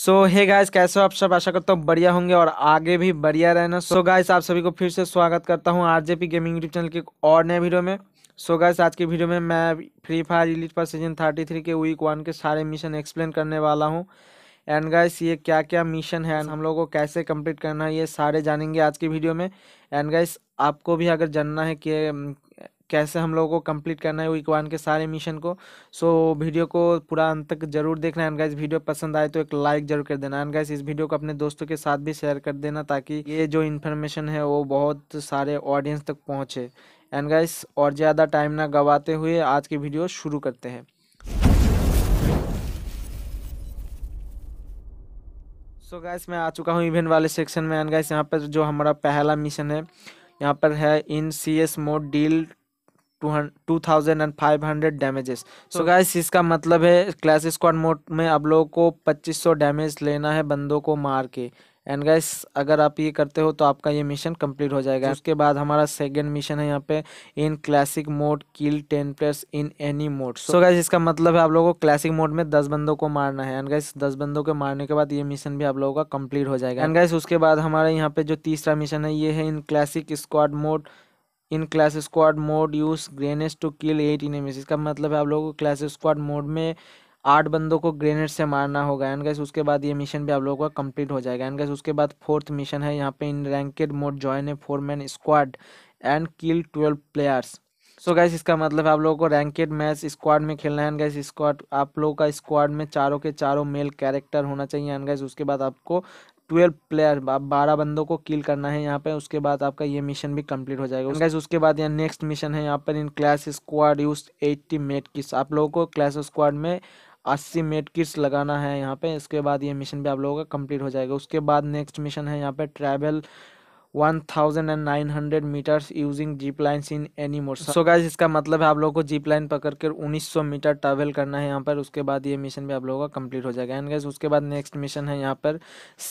सो hey guys कैसे हो आप सब आशा करता हूँ बढ़िया होंगे और आगे भी बढ़िया रहना सो so, गाइस आप सभी को फिर से स्वागत करता हूँ आरजेपी गेमिंग यूट्यूब चैनल के और नए वीडियो में सो so, गाइस आज की वीडियो में मैं फ्री फायर रिलीज पर सीजन थर्टी थ्री के वीक वन के सारे मिशन एक्सप्लेन करने वाला हूँ एंड गाइस ये क्या क्या मिशन है हम लोगों को कैसे कंप्लीट करना है ये सारे जानेंगे आज की वीडियो में एंड गाइस आपको भी अगर जानना है कि कैसे हम लोगों को कंप्लीट करना है वीक वन के सारे मिशन को सो so, वीडियो को पूरा अंत तक जरूर देखना एंड गाइज वीडियो पसंद आए तो एक लाइक जरूर कर देना एंड गाइस इस वीडियो को अपने दोस्तों के साथ भी शेयर कर देना ताकि ये जो इन्फॉर्मेशन है वो बहुत सारे ऑडियंस तक पहुँचे एंड गाइस और ज़्यादा टाइम ना गंवाते हुए आज की वीडियो शुरू करते हैं सो so गैस मैं आ चुका हूँ इवेंट वाले सेक्शन में एंड गैस यहाँ पर जो हमारा पहला मिशन है यहाँ पर है in C S mode deal two thousand and five hundred damages so guys इसका मतलब है क्लास स्क्वाड मोड में आप लोगों को पच्चीस सौ डैमेज लेना है बंदों को मार के एंड गाइस अगर आप ये करते हो तो आपका ये मिशन कंप्लीट हो जाएगा उसके बाद हमारा सेकंड मिशन है यहाँ पे in classic mode kill ten players in any mode so guys इसका मतलब है आप लोगों को क्लासिक मोड में दस बंदों को मारना है एंड गाइस दस बंदों के मारने के बाद ये मिशन भी आप लोगों का कंप्लीट हो जाएगा एंड गाइस उसके बाद हमारे यहाँ पे जो तीसरा मिशन है ये है in classic squad mode in class squad mode use grenades to kill eight enemies इसका मतलब है आप लोगों को क्लास स्क्वाड मोड में आठ बंदों को ग्रेनेड से मारना होगा एंड गैस उसके बाद ये मिशन भी आप लोगों का कंप्लीट हो जाएगा एंड गैस उसके बाद फोर्थ मिशन है यहाँ पे इन रैंकेड मोड ज्वाइन है four man squad and kill twelve players so so guys इसका मतलब है आप लोगों को रैंकेड मैच स्क्वाड में खेलना है एंड गैस स्क्वाड आप लोगों का स्क्वाड में चारों के चारों मेल कैरेक्टर होना चाहिए एंड गैस उसके बाद आपको ट्वेल्व प्लेयर आप बारह बंदों को किल करना है यहाँ पे उसके बाद आपका ये मिशन भी कंप्लीट हो जाएगा गैस उसके बाद यहाँ नेक्स्ट मिशन है यहाँ पर in class squad use eighty medkits आप लोगों को क्लास स्क्वाड में अस्सी मेट किट्स लगाना है यहाँ पे इसके बाद ये मिशन भी आप लोगों का कंप्लीट हो जाएगा उसके बाद नेक्स्ट मिशन है यहाँ पे travel 1900 meters using jeep lines in any motion so guys इसका मतलब है आप लोगों को जीप लाइन पकड़ कर 1900 मीटर ट्रैवल करना है यहाँ पर उसके बाद ये मिशन भी आप लोगों का कंप्लीट हो जाएगा एंड गाइज उसके बाद नेक्स्ट मिशन है यहाँ पर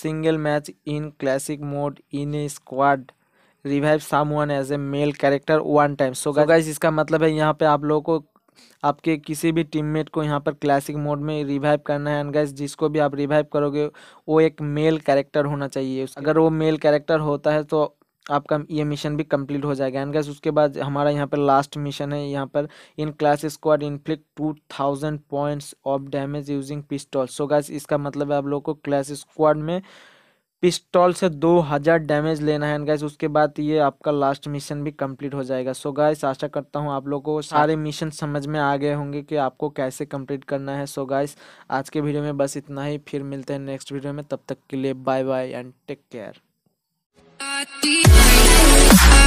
single match in classic mode in a squad revive some as a male character one time so guys इसका मतलब है यहाँ पे आप लोगों को आपके किसी भी टीममेट को यहाँ पर क्लासिक मोड में रिवाइव करना है एंड गैस जिसको भी आप रिवाइव करोगे वो एक मेल कैरेक्टर होना चाहिए अगर वो मेल कैरेक्टर होता है तो आपका ये मिशन भी कंप्लीट हो जाएगा एंड गैस उसके बाद हमारा यहाँ पर लास्ट मिशन है यहाँ पर in class squad inflict two thousand points of damage using pistol so guys इसका मतलब है आप लोग को क्लास स्क्वाड में पिस्टॉल से दो हज़ार डैमेज लेना है गाइस उसके बाद ये आपका लास्ट मिशन भी कंप्लीट हो जाएगा सो गाइस आशा करता हूँ आप लोगों को सारे मिशन समझ में आ गए होंगे कि आपको कैसे कंप्लीट करना है सो गाइस आज के वीडियो में बस इतना ही फिर मिलते हैं नेक्स्ट वीडियो में तब तक के लिए bye bye and take care